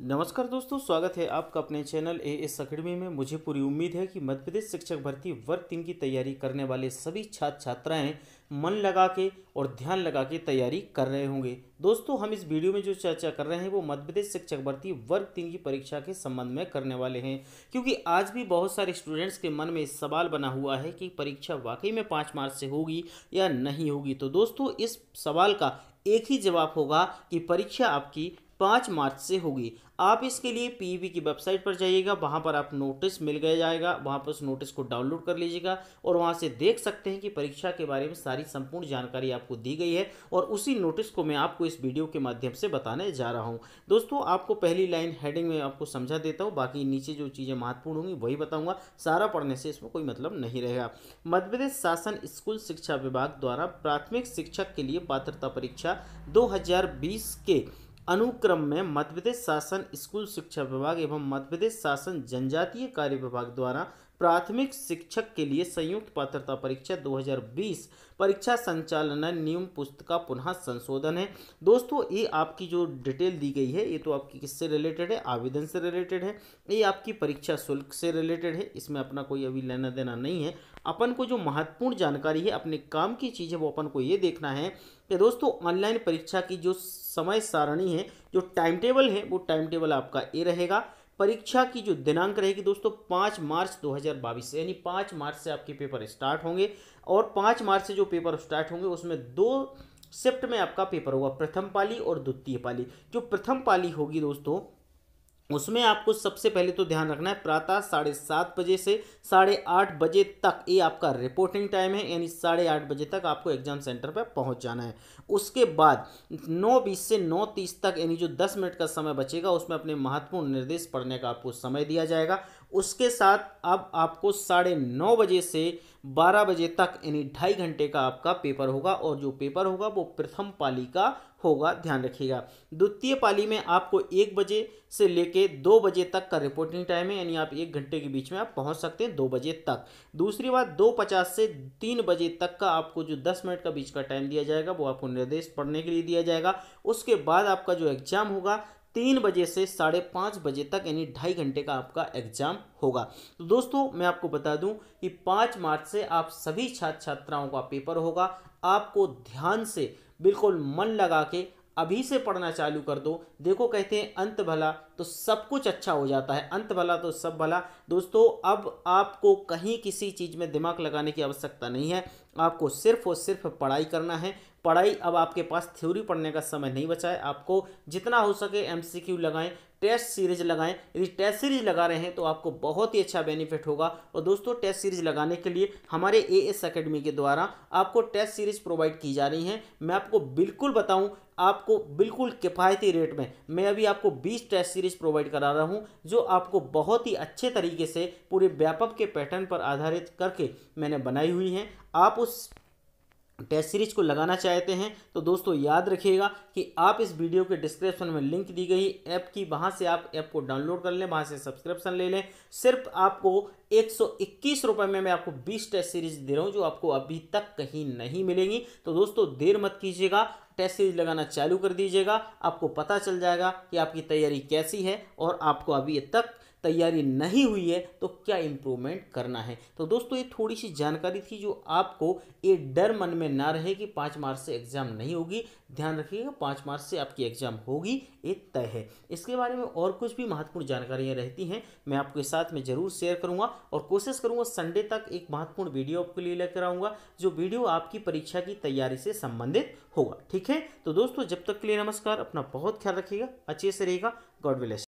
नमस्कार दोस्तों स्वागत है आपका अपने चैनल ए एस अकेडमी में मुझे पूरी उम्मीद है कि मध्य प्रदेश शिक्षक भर्ती वर्ग तीन की तैयारी करने वाले सभी छात्र छात्राएं मन लगा के और ध्यान लगा के तैयारी कर रहे होंगे दोस्तों हम इस वीडियो में जो चर्चा कर रहे हैं वो मध्य प्रदेश शिक्षक भर्ती वर्ग तीन की परीक्षा के संबंध में करने वाले हैं क्योंकि आज भी बहुत सारे स्टूडेंट्स के मन में सवाल बना हुआ है कि परीक्षा वाकई में पाँच मार्च से होगी या नहीं होगी तो दोस्तों इस सवाल का एक ही जवाब होगा कि परीक्षा आपकी पाँच मार्च से होगी आप इसके लिए पी की वेबसाइट पर जाइएगा वहाँ पर आप नोटिस मिल गया जाएगा वहाँ पर उस नोटिस को डाउनलोड कर लीजिएगा और वहाँ से देख सकते हैं कि परीक्षा के बारे में सारी संपूर्ण जानकारी आपको दी गई है और उसी नोटिस को मैं आपको इस वीडियो के माध्यम से बताने जा रहा हूँ दोस्तों आपको पहली लाइन हेडिंग में आपको समझा देता हूँ बाकी नीचे जो चीज़ें महत्वपूर्ण होंगी वही बताऊँगा सारा पढ़ने से इसमें कोई मतलब नहीं रहेगा मध्य प्रदेश शासन स्कूल शिक्षा विभाग द्वारा प्राथमिक शिक्षक के लिए पात्रता परीक्षा दो के अनुक्रम में मध्य प्रदेश शासन स्कूल शिक्षा विभाग एवं मध्य प्रदेश शासन जनजातीय कार्य विभाग द्वारा प्राथमिक शिक्षक के लिए संयुक्त पात्रता परीक्षा 2020 परीक्षा संचालन नियम पुस्तिका पुनः संशोधन है दोस्तों ये आपकी जो डिटेल दी गई है ये तो आपकी किससे रिलेटेड है आवेदन से रिलेटेड है ये आपकी परीक्षा शुल्क से रिलेटेड है इसमें अपना कोई अभी लेना देना नहीं है अपन को जो महत्वपूर्ण जानकारी है अपने काम की चीज़ है वो अपन को ये देखना है कि दोस्तों ऑनलाइन परीक्षा की जो समय सारणी है जो टाइम टेबल है वो टाइम टेबल आपका ये रहेगा परीक्षा की जो दिनांक रहेगी दोस्तों पाँच मार्च 2022 से यानी पाँच मार्च से आपके पेपर स्टार्ट होंगे और पाँच मार्च से जो पेपर स्टार्ट होंगे उसमें दो शिफ्ट में आपका पेपर होगा प्रथम पाली और द्वितीय पाली जो प्रथम पाली होगी दोस्तों उसमें आपको सबसे पहले तो ध्यान रखना है प्रातः साढ़े सात बजे से साढ़े आठ बजे तक ये आपका रिपोर्टिंग टाइम है यानी साढ़े आठ बजे तक आपको एग्जाम सेंटर पर पहुंच जाना है उसके बाद नौ बीस से नौ तीस तक यानी जो दस मिनट का समय बचेगा उसमें अपने महत्वपूर्ण निर्देश पढ़ने का आपको समय दिया जाएगा उसके साथ अब आपको साढ़े नौ बजे से बारह बजे तक यानी ढाई घंटे का आपका पेपर होगा और जो पेपर होगा वो प्रथम पाली का होगा ध्यान रखिएगा द्वितीय पाली में आपको एक बजे से लेके दो बजे तक का रिपोर्टिंग टाइम है यानी आप एक घंटे के बीच में आप पहुंच सकते हैं दो बजे तक दूसरी बात दो पचास से तीन बजे तक का आपको जो दस मिनट का बीच का टाइम दिया जाएगा वो आपको निर्देश पढ़ने के लिए दिया जाएगा उसके बाद आपका जो एग्जाम होगा तीन बजे से साढ़े पाँच बजे तक यानी ढाई घंटे का आपका एग्जाम होगा तो दोस्तों मैं आपको बता दूं कि पाँच मार्च से आप सभी छात्र छात्राओं का पेपर होगा आपको ध्यान से बिल्कुल मन लगा के अभी से पढ़ना चालू कर दो देखो कहते हैं अंत भला तो सब कुछ अच्छा हो जाता है अंत भला तो सब भला दोस्तों अब आपको कहीं किसी चीज़ में दिमाग लगाने की आवश्यकता नहीं है आपको सिर्फ और सिर्फ पढ़ाई करना है पढ़ाई अब आपके पास थ्योरी पढ़ने का समय नहीं बचा है आपको जितना हो सके एमसीक्यू लगाएं टेस्ट सीरीज लगाएं यदि टेस्ट सीरीज लगा रहे हैं तो आपको बहुत ही अच्छा बेनिफिट होगा और दोस्तों टेस्ट सीरीज लगाने के लिए हमारे ए एस अकेडमी के द्वारा आपको टेस्ट सीरीज प्रोवाइड की जा रही है मैं आपको बिल्कुल बताऊं आपको बिल्कुल किफ़ायती रेट में मैं अभी आपको 20 टेस्ट सीरीज प्रोवाइड करा रहा हूं जो आपको बहुत ही अच्छे तरीके से पूरे व्यापक के पैटर्न पर आधारित करके मैंने बनाई हुई हैं आप उस टेस्ट सीरीज को लगाना चाहते हैं तो दोस्तों याद रखिएगा कि आप इस वीडियो के डिस्क्रिप्शन में लिंक दी गई ऐप की वहाँ से आप ऐप को डाउनलोड कर लें वहाँ से सब्सक्रिप्शन ले लें सिर्फ आपको एक सौ रुपये में मैं आपको 20 टेस्ट सीरीज दे रहा हूँ जो आपको अभी तक कहीं नहीं मिलेंगी तो दोस्तों देर मत कीजिएगा टेस्ट सीरीज लगाना चालू कर दीजिएगा आपको पता चल जाएगा कि आपकी तैयारी कैसी है और आपको अभी तक तैयारी नहीं हुई है तो क्या इम्प्रूवमेंट करना है तो दोस्तों ये थोड़ी सी जानकारी थी जो आपको ये डर मन में ना रहे कि पाँच मार्च से एग्ज़ाम नहीं होगी ध्यान रखिएगा पाँच मार्च से आपकी एग्ज़ाम होगी ये तय है इसके बारे में और कुछ भी महत्वपूर्ण जानकारियाँ रहती हैं मैं आपके साथ में ज़रूर शेयर करूँगा और कोशिश करूँगा संडे तक एक महत्वपूर्ण वीडियो आपके लिए लेकर आऊँगा जो वीडियो आपकी परीक्षा की तैयारी से संबंधित होगा ठीक है तो दोस्तों जब तक के लिए नमस्कार अपना बहुत ख्याल रखिएगा अच्छे से रहेगा गॉड विलेस